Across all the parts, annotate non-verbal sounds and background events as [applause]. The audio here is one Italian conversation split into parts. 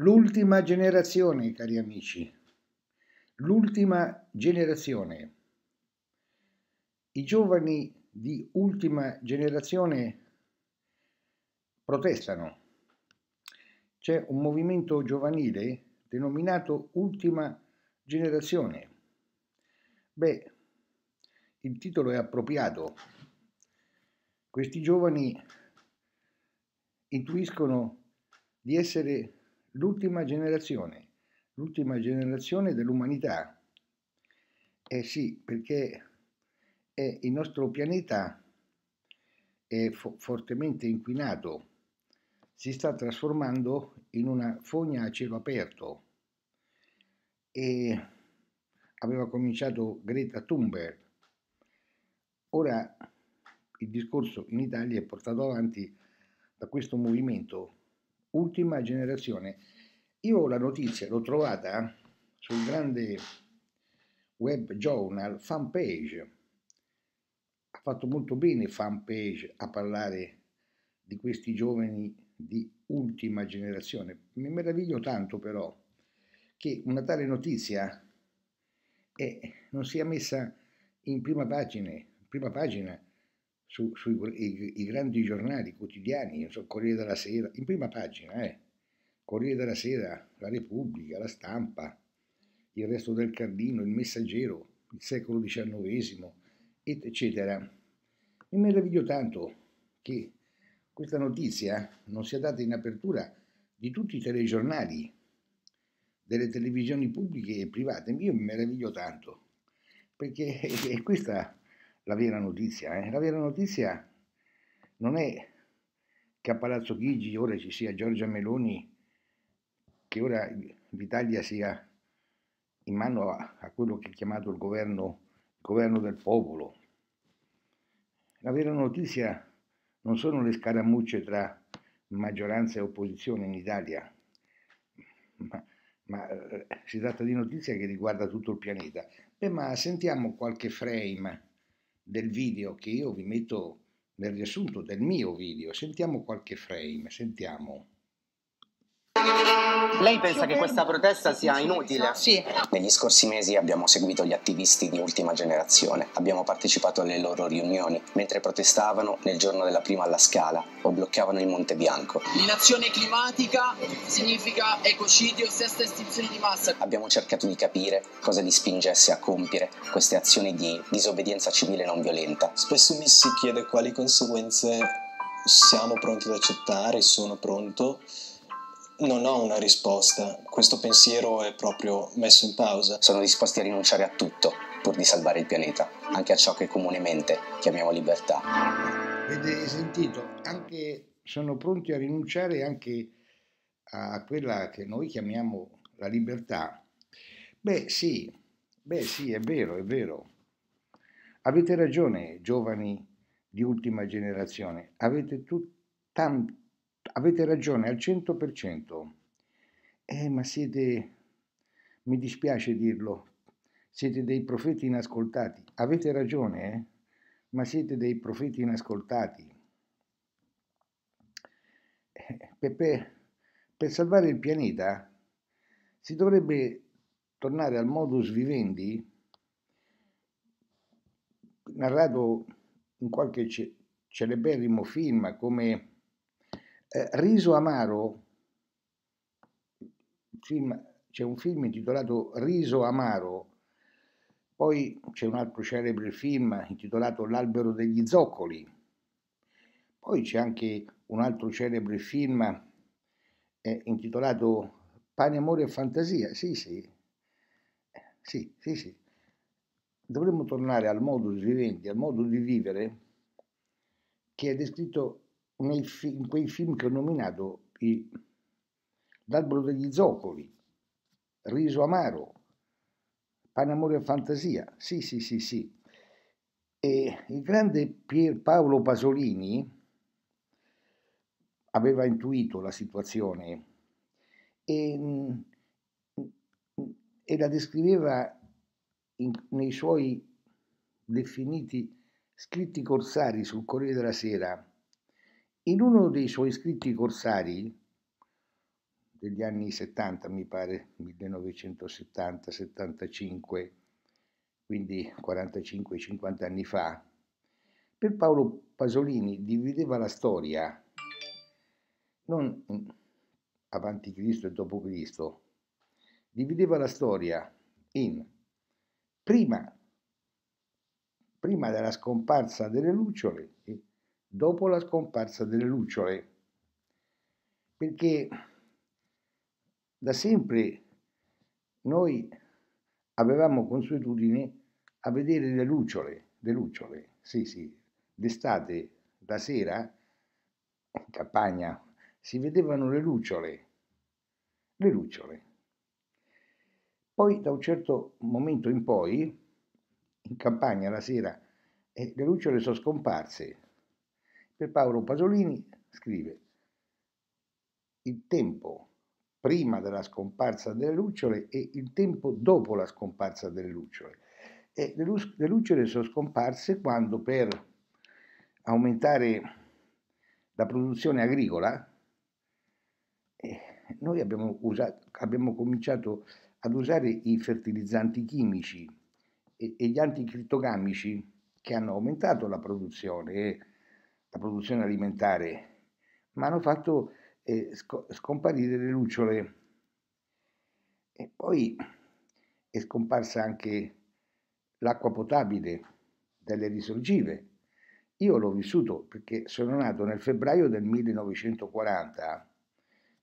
L'ultima generazione, cari amici, l'ultima generazione. I giovani di ultima generazione protestano. C'è un movimento giovanile denominato Ultima Generazione. Beh, il titolo è appropriato. Questi giovani intuiscono di essere l'ultima generazione, l'ultima generazione dell'umanità. Eh sì, perché eh, il nostro pianeta è fo- fortemente inquinato, si sta trasformando in una fogna a cielo aperto e aveva cominciato Greta Thunberg. Ora il discorso in Italia è portato avanti da questo movimento ultima generazione. Io la notizia l'ho trovata sul grande web journal Fanpage. Ha fatto molto bene Fanpage a parlare di questi giovani di ultima generazione. Mi meraviglio tanto però che una tale notizia è, eh, non sia messa in prima pagina, prima pagina sui i, i grandi giornali quotidiani, so, Corriere della Sera, in prima pagina, eh, Corriere della Sera, La Repubblica, La Stampa, Il Resto del Cardino, Il Messaggero, il secolo XIX, eccetera. Mi meraviglio tanto che questa notizia non sia data in apertura di tutti i telegiornali, delle televisioni pubbliche e private. Io mi meraviglio tanto, perché [laughs] è questa la vera notizia. Eh? La vera notizia non è che a Palazzo Chigi ora ci sia Giorgia Meloni, che ora l'Italia sia in mano a, a quello che è chiamato il governo, il governo del popolo. La vera notizia non sono le scaramucce tra maggioranza e opposizione in Italia, ma, ma eh, si tratta di notizia che riguarda tutto il pianeta. Beh, ma sentiamo qualche frame del video che io vi metto nel riassunto del mio video, sentiamo qualche frame, sentiamo. Lei pensa che questa protesta sia inutile? Sì. Negli scorsi mesi abbiamo seguito gli attivisti di ultima generazione, abbiamo partecipato alle loro riunioni, mentre protestavano nel giorno della prima alla Scala o bloccavano il Monte Bianco. L'inazione climatica significa ecocidio, sesta estinzione di massa. Abbiamo cercato di capire cosa li spingesse a compiere queste azioni di disobbedienza civile non violenta. Spesso mi si chiede quali conseguenze siamo pronti ad accettare, sono pronto non ho una risposta, questo pensiero è proprio messo in pausa. Sono disposti a rinunciare a tutto pur di salvare il pianeta, anche a ciò che comunemente chiamiamo libertà. Avete sentito, anche sono pronti a rinunciare anche a quella che noi chiamiamo la libertà. Beh sì, beh sì, è vero, è vero. Avete ragione, giovani di ultima generazione, avete tut- tanto avete ragione al 100%. Eh, ma siete, mi dispiace dirlo, siete dei profeti inascoltati. Avete ragione, eh? ma siete dei profeti inascoltati. Eh, Pepe, per salvare il pianeta si dovrebbe tornare al modus vivendi narrato in qualche celeberrimo film come eh, Riso Amaro, film, c'è un film intitolato Riso Amaro, poi c'è un altro celebre film intitolato L'albero degli zoccoli, poi c'è anche un altro celebre film eh, intitolato Pane, amore e fantasia, sì, sì, eh, sì, sì, sì. Dovremmo tornare al modo di vivere, al modo di vivere che è descritto fi- in quei film che ho nominato, i, L'albero degli zoccoli, Riso amaro, Pane, amore e fantasia. Sì, sì, sì, sì. E il grande Pier Paolo Pasolini aveva intuito la situazione e, mm, e la descriveva in, nei suoi definiti scritti corsari sul Corriere della Sera in uno dei suoi scritti corsari degli anni 70, mi pare 1970-75, quindi 45-50 anni fa, per Paolo Pasolini divideva la storia non avanti Cristo e dopo Cristo, divideva la storia in prima, prima della scomparsa delle lucciole e dopo la scomparsa delle lucciole, perché da sempre noi avevamo consuetudine a vedere le lucciole, le lucciole, sì sì, d'estate, la sera, in campagna, si vedevano le lucciole, le lucciole. Poi da un certo momento in poi, in campagna la sera, eh, le lucciole sono scomparse, per Paolo Pasolini scrive il tempo prima della scomparsa delle lucciole e il tempo dopo la scomparsa delle lucciole. E le lucciole sono scomparse quando per aumentare la produzione agricola eh, noi abbiamo, usato, abbiamo cominciato ad usare i fertilizzanti chimici e, e gli anticrittogamici che hanno aumentato la produzione. E, la produzione alimentare, ma hanno fatto eh, scomparire le lucciole. E poi è scomparsa anche l'acqua potabile delle risorgive. Io l'ho vissuto perché sono nato nel febbraio del 1940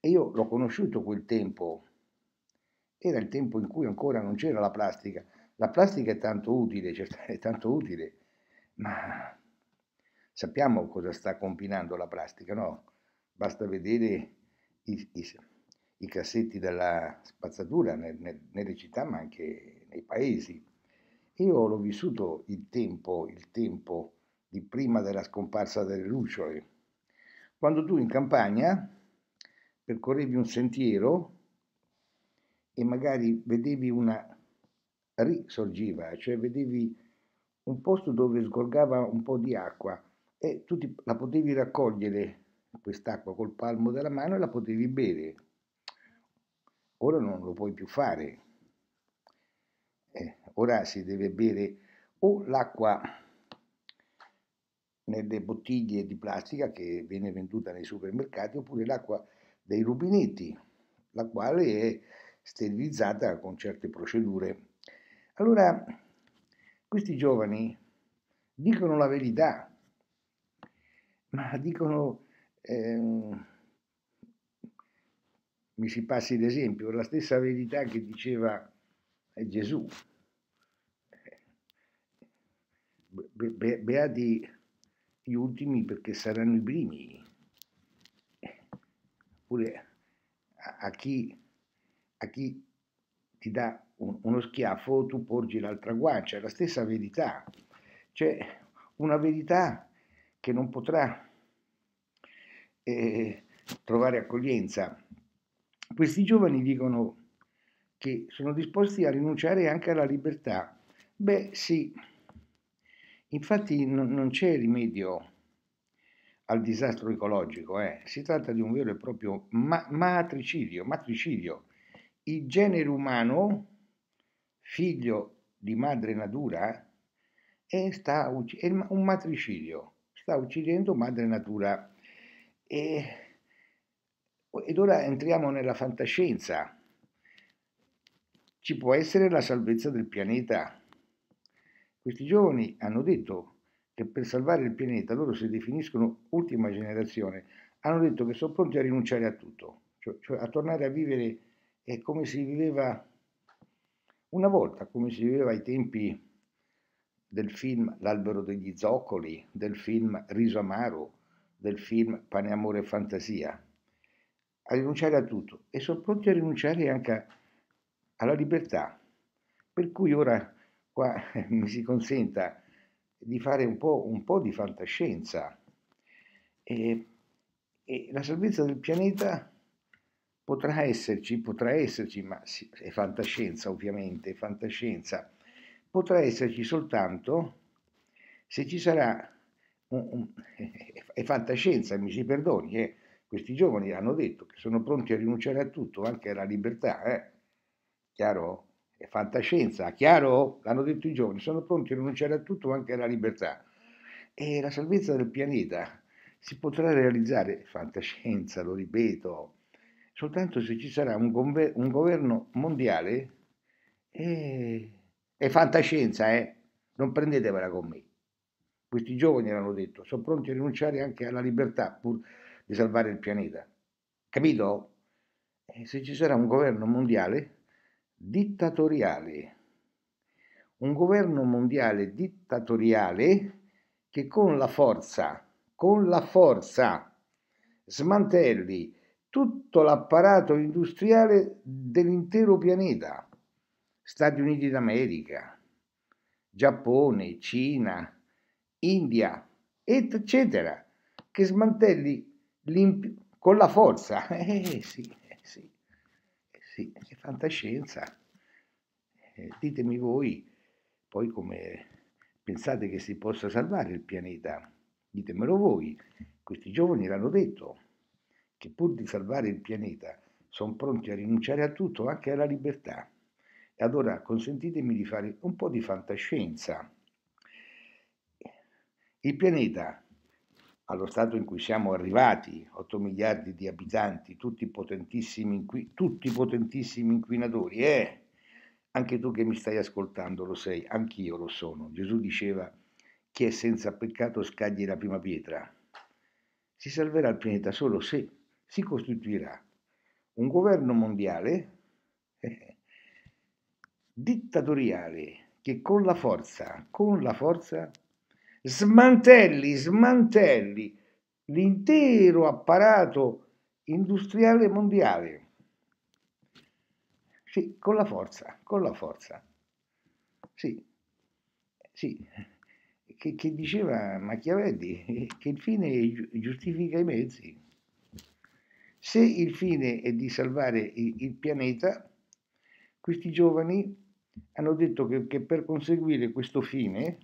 e io l'ho conosciuto quel tempo. Era il tempo in cui ancora non c'era la plastica. La plastica è tanto utile, certo, è tanto utile, ma Sappiamo cosa sta combinando la plastica, no? Basta vedere i, i, i cassetti della spazzatura nel, nel, nelle città ma anche nei paesi. Io l'ho vissuto il tempo, il tempo di prima della scomparsa delle lucciole. Quando tu in campagna percorrevi un sentiero e magari vedevi una risorgiva, cioè vedevi un posto dove sgorgava un po' di acqua e tu ti, la potevi raccogliere quest'acqua col palmo della mano e la potevi bere. Ora non lo puoi più fare. Eh, ora si deve bere o l'acqua nelle bottiglie di plastica che viene venduta nei supermercati oppure l'acqua dei rubinetti, la quale è sterilizzata con certe procedure. Allora, questi giovani dicono la verità, ma dicono, ehm, mi si passi l'esempio, la stessa verità che diceva eh, Gesù. Be- be- beati gli ultimi perché saranno i primi. Oppure a, a, chi, a chi ti dà un, uno schiaffo tu porgi l'altra guancia, è la stessa verità. C'è cioè, una verità che non potrà eh, trovare accoglienza. Questi giovani dicono che sono disposti a rinunciare anche alla libertà. Beh sì, infatti n- non c'è rimedio al disastro ecologico, eh. si tratta di un vero e proprio ma- matricidio, matricidio. Il genere umano, figlio di madre natura, eh, è, sta, un matricidio sta uccidendo madre natura. E, ed ora entriamo nella fantascienza. Ci può essere la salvezza del pianeta. Questi giovani hanno detto che per salvare il pianeta loro si definiscono ultima generazione, hanno detto che sono pronti a rinunciare a tutto, cioè, cioè a tornare a vivere eh, come si viveva una volta, come si viveva ai tempi del film L'albero degli zoccoli, del film Riso amaro, del film Pane, amore e fantasia. A rinunciare a tutto e sono pronti a rinunciare anche alla libertà. Per cui ora qua [laughs] mi si consenta di fare un po', un po di fantascienza. E, e la salvezza del pianeta potrà esserci, potrà esserci, ma è fantascienza ovviamente, è fantascienza potrà esserci soltanto se ci sarà, un, un, [laughs] è fantascienza, mi si perdoni, eh, questi giovani hanno detto che sono pronti a rinunciare a tutto, anche alla libertà, eh, chiaro? È fantascienza, chiaro? L'hanno detto i giovani, sono pronti a rinunciare a tutto, anche alla libertà. E la salvezza del pianeta si potrà realizzare, fantascienza, lo ripeto, soltanto se ci sarà un, gover- un governo mondiale eh, è fantascienza, eh? Non prendetevela con me. Questi giovani l'hanno detto, sono pronti a rinunciare anche alla libertà pur di salvare il pianeta. Capito? E eh, se ci sarà un governo mondiale dittatoriale, un governo mondiale dittatoriale che con la forza, con la forza, smantelli tutto l'apparato industriale dell'intero pianeta Stati Uniti d'America, Giappone, Cina, India, eccetera, che smantelli con la forza. [laughs] Eh, eh sì, eh sì, eh sì, è fantascienza. Eh, ditemi voi poi come pensate che si possa salvare il pianeta. Ditemelo voi, questi giovani l'hanno detto, che pur di salvare il pianeta sono pronti a rinunciare a tutto, anche alla libertà. E allora consentitemi di fare un po' di fantascienza. Il pianeta, allo stato in cui siamo arrivati, 8 miliardi di abitanti, tutti potentissimi, tutti potentissimi inquinatori, eh? Anche tu che mi stai ascoltando lo sei, anch'io lo sono. Gesù diceva, chi è senza peccato scagli la prima pietra. Si salverà il pianeta solo se si costituirà un governo mondiale eh, dittatoriale che con la forza, con la forza, smantelli, smantelli l'intero apparato industriale mondiale. Sì, con la forza, con la forza. Sì, sì. Che, che diceva Machiavelli, che il fine giustifica i mezzi. Se il fine è di salvare il pianeta, questi giovani hanno detto che, che per conseguire questo fine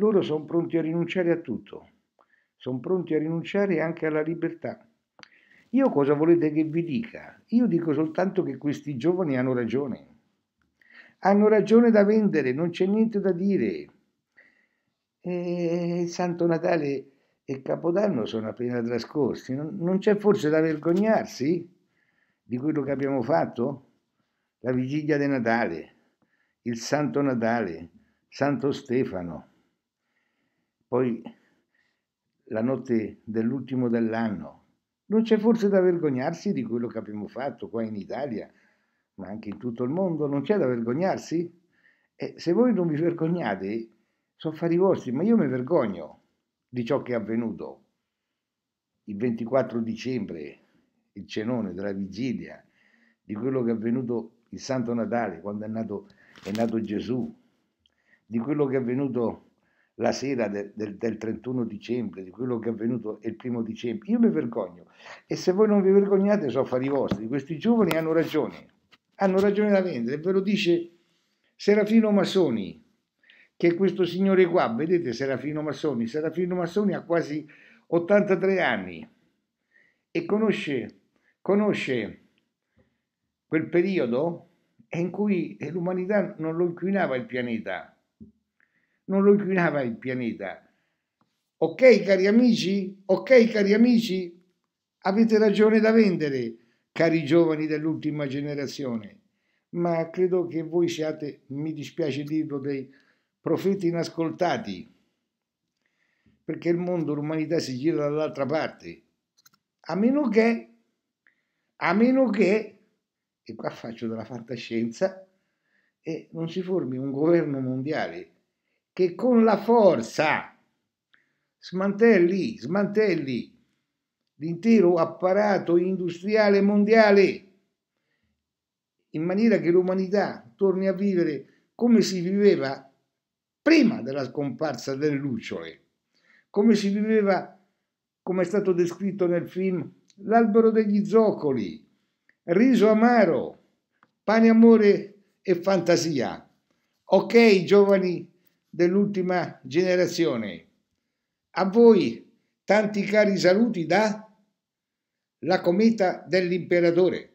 loro sono pronti a rinunciare a tutto, sono pronti a rinunciare anche alla libertà. Io cosa volete che vi dica? Io dico soltanto che questi giovani hanno ragione. Hanno ragione da vendere, non c'è niente da dire. E Santo Natale e Capodanno sono appena trascorsi. Non, c'è forse da vergognarsi di quello che abbiamo fatto? La vigilia di Natale il Santo Natale, Santo Stefano, poi la notte dell'ultimo dell'anno. Non c'è forse da vergognarsi di quello che abbiamo fatto qua in Italia, ma anche in tutto il mondo? Non c'è da vergognarsi? E eh, se voi non vi vergognate, sono affari vostri, ma io mi vergogno di ciò che è avvenuto il 24 dicembre, il cenone della vigilia, di quello che è avvenuto il Santo Natale, quando è nato è nato Gesù, di quello che è avvenuto la sera del, del, del 31 dicembre, di quello che è avvenuto il primo dicembre. Io mi vergogno e se voi non vi vergognate so fare i vostri. Questi giovani hanno ragione, hanno ragione da vendere, ve lo dice Serafino Massoni, che questo signore qua, vedete Serafino Massoni, Serafino Massoni ha quasi 83 anni e conosce, conosce quel periodo e in cui eh, l'umanità non lo inquinava il pianeta. Non lo inquinava il pianeta. Ok, cari amici? Ok, cari amici? Avete ragione da vendere, cari giovani dell'ultima generazione. Ma credo che voi siate, mi dispiace dirlo, dei profeti inascoltati perché il mondo, l'umanità si gira dall'altra parte. A meno che, a meno che e qua faccio della fantascienza, e non si formi un governo mondiale che con la forza smantelli, smantelli l'intero apparato industriale mondiale in maniera che l'umanità torni a vivere come si viveva prima della scomparsa delle lucciole, come si viveva, come è stato descritto nel film, l'albero degli zoccoli, riso amaro, pane amore e fantasia. Ok, giovani dell'ultima generazione, a voi tanti cari saluti da la cometa dell'imperatore.